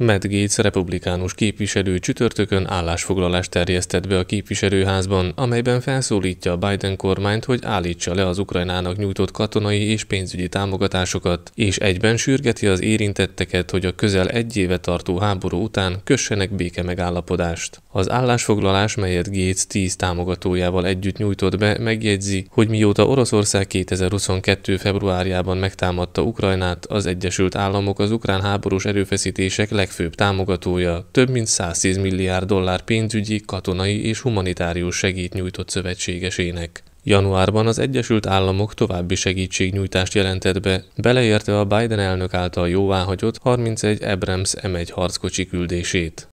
Matt Gates republikánus képviselő csütörtökön állásfoglalást terjesztett be a képviselőházban, amelyben felszólítja a Biden kormányt, hogy állítsa le az Ukrajnának nyújtott katonai és pénzügyi támogatásokat, és egyben sürgeti az érintetteket, hogy a közel egy éve tartó háború után kössenek béke megállapodást. Az állásfoglalás, melyet Gates 10 támogatójával együtt nyújtott be, megjegyzi, hogy mióta Oroszország 2022. februárjában megtámadta Ukrajnát, az Egyesült Államok az ukrán háborús erőfeszítések leg legfőbb támogatója, több mint 110 milliárd dollár pénzügyi, katonai és humanitárius segít nyújtott szövetségesének. Januárban az Egyesült Államok további segítségnyújtást jelentett be, beleértve a Biden elnök által jóváhagyott 31 Abrams M1 harckocsi küldését.